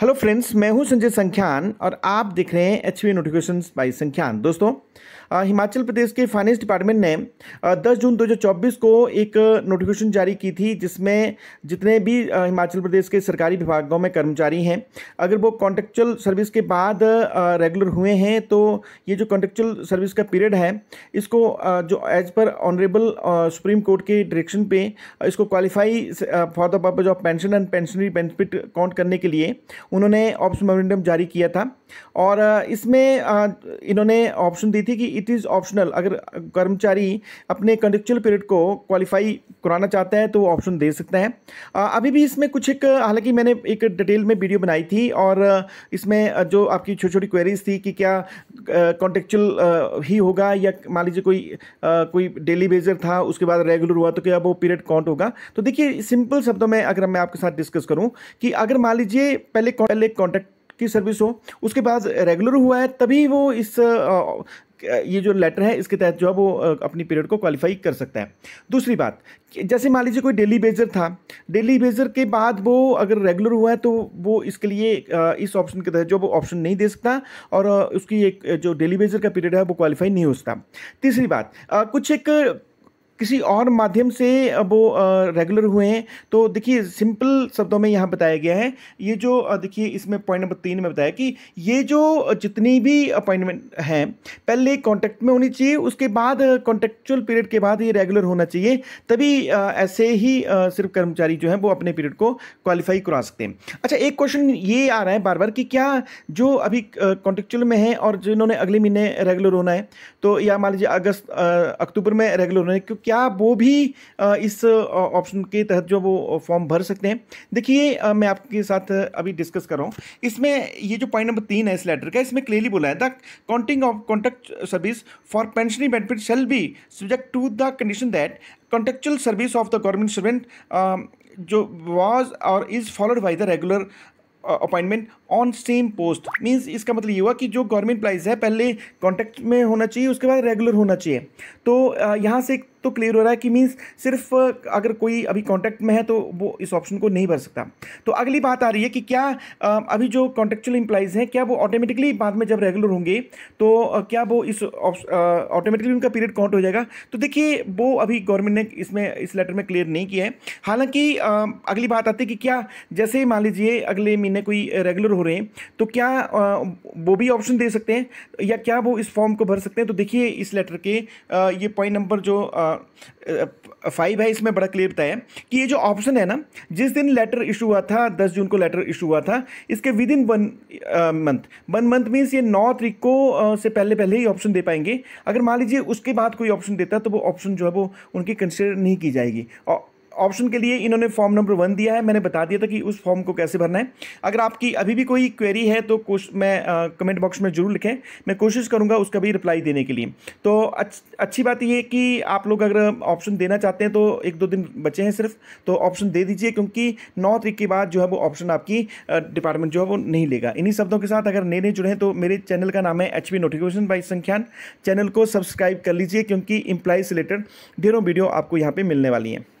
hello friends मैं हूं संजय संख्यान और आप देख रहे हैं H V notification by Sankhyan दोस्तों हिमाचल प्रदेश के फाइनेंस डिपार्टमेंट ने 10 जून 2024 को एक नोटिफिकेशन जारी की थी जिसमें जितने भी हिमाचल प्रदेश के सरकारी विभागों में कर्मचारी हैं अगर वो कॉन्ट्रेक्चुअल सर्विस के बाद रेगुलर हुए हैं तो ये जो कॉन्ट्रेक्चुअल सर्विस का पीरियड है इसको जो as per honourable supreme court के डायरेक्शन पे इसको qualify for the purpose of pension and pensionary benefit count करने के लिए उन्होंने ऑप्शन मोमेंटम जारी किया था और इसमें इन्होंने ऑप्शन दी थी कि इट इज़ ऑप्शनल अगर कर्मचारी अपने कंडक्चुअल पीरियड को क्वालिफाई कराना चाहता है तो वो ऑप्शन दे सकता है अभी भी इसमें कुछ एक हालांकि मैंने एक डिटेल में वीडियो बनाई थी और इसमें जो आपकी छोटी छोटी क्वेरीज थी कि क्या कॉन्टेक्चुअल ही होगा या मान लीजिए कोई कोई डेली बेजर था उसके बाद रेगुलर हुआ तो क्या वो पीरियड काउंट होगा तो देखिए सिंपल शब्दों में अगर मैं आपके साथ डिस्कस करूँ कि अगर मान लीजिए पहले पहले कॉन्ट्रैक्ट की सर्विस हो उसके बाद रेगुलर हुआ है तभी वो इस ये जो लेटर है इसके तहत जो है वो अपनी पीरियड को क्वालिफाई कर सकता है दूसरी बात जैसे मान लीजिए कोई डेली बेजर था डेली बेजर के बाद वो अगर रेगुलर हुआ है तो वो इसके लिए इस ऑप्शन के तहत जो वो ऑप्शन नहीं दे सकता और उसकी एक जो डेली बेजर का पीरियड है वो क्वालिफाई नहीं हो सकता तीसरी बात कुछ एक किसी और माध्यम से वो रेगुलर हुए हैं तो देखिए सिंपल शब्दों में यहाँ बताया गया है ये जो देखिए इसमें पॉइंट नंबर तीन में बताया कि ये जो जितनी भी अपॉइंटमेंट हैं पहले कॉन्टैक्ट में होनी चाहिए उसके बाद कॉन्टेक्चुअल पीरियड के बाद ये रेगुलर होना चाहिए तभी ऐसे ही सिर्फ कर्मचारी जो है वो अपने पीरियड को क्वालिफाई करा सकते हैं अच्छा एक क्वेश्चन ये आ रहा है बार बार कि क्या जो अभी कॉन्टेक्चुअल में है और जिन्होंने अगले महीने रेगुलर होना है तो या मान लीजिए अगस्त अक्टूबर में रेगुलर होना है क्योंकि क्या वो भी इस ऑप्शन के तहत जो वो फॉर्म भर सकते हैं देखिए मैं आपके साथ अभी डिस्कस कर रहा हूँ इसमें ये जो पॉइंट नंबर तीन है इस लेटर का इसमें क्लियरली बोला है the counting of contract service for pensioning benefit shall be subject to the condition that contractual service of the government servant जो वॉज और is followed by the regular appointment on same post means इसका मतलब ये हुआ कि जो government price है पहले कॉन्टैक्ट में होना चाहिए उसके बाद रेगुलर होना चाहिए तो यहाँ से तो क्लियर हो रहा है कि मीन्स सिर्फ अगर कोई अभी कॉन्टैक्ट में है तो वो इस ऑप्शन को नहीं भर सकता तो अगली बात आ रही है कि क्या अभी जो कॉन्टेक्चुअल इंप्लाइज हैं क्या वो ऑटोमेटिकली बाद में जब रेगुलर होंगे तो क्या वो इस ऑटोमेटिकली उनका पीरियड काउंट हो जाएगा तो देखिए वो अभी गवर्नमेंट ने इसमें इस लेटर में क्लियर नहीं किया है हालांकि अगली बात आती है कि क्या जैसे मान लीजिए अगले महीने कोई रेगुलर हो रहे हैं तो क्या वो भी ऑप्शन दे सकते हैं या क्या वो इस फॉर्म को भर सकते हैं तो देखिए इस लेटर के ये पॉइंट नंबर जो फाइव है इसमें बड़ा क्लियर बताया कि ये जो ऑप्शन है ना जिस दिन लेटर इशू हुआ था दस जून को लेटर इशू हुआ था इसके within one month one month means ये नौ तारीख को से पहले पहले ही ऑप्शन दे पाएंगे अगर मान लीजिए उसके बाद कोई ऑप्शन देता तो वो ऑप्शन जो है वो उनकी कंसिडर नहीं की जाएगी और ऑप्शन के लिए इन्होंने फॉर्म नंबर वन दिया है मैंने बता दिया था कि उस फॉर्म को कैसे भरना है अगर आपकी अभी भी कोई क्वेरी है तो कुछ मैं कमेंट बॉक्स में जरूर लिखें मैं कोशिश करूँगा उसका भी रिप्लाई देने के लिए तो अच, अच्छी बात यह है कि आप लोग अगर ऑप्शन देना चाहते हैं तो एक दो दिन बचे हैं सिर्फ तो ऑप्शन दे दीजिए क्योंकि नौ तारीख के बाद जो है वो ऑप्शन आपकी डिपार्टमेंट जो है वो नहीं लेगा इन्हीं शब्दों के साथ अगर नए नए जुड़े हैं तो मेरे चैनल का नाम है H notification by Sankhyan channel को सब्सक्राइब कर लीजिए क्योंकि इम्प्लाइज रिलेटेड ढेरों वीडियो आपको यहाँ पर मिलने वाली हैं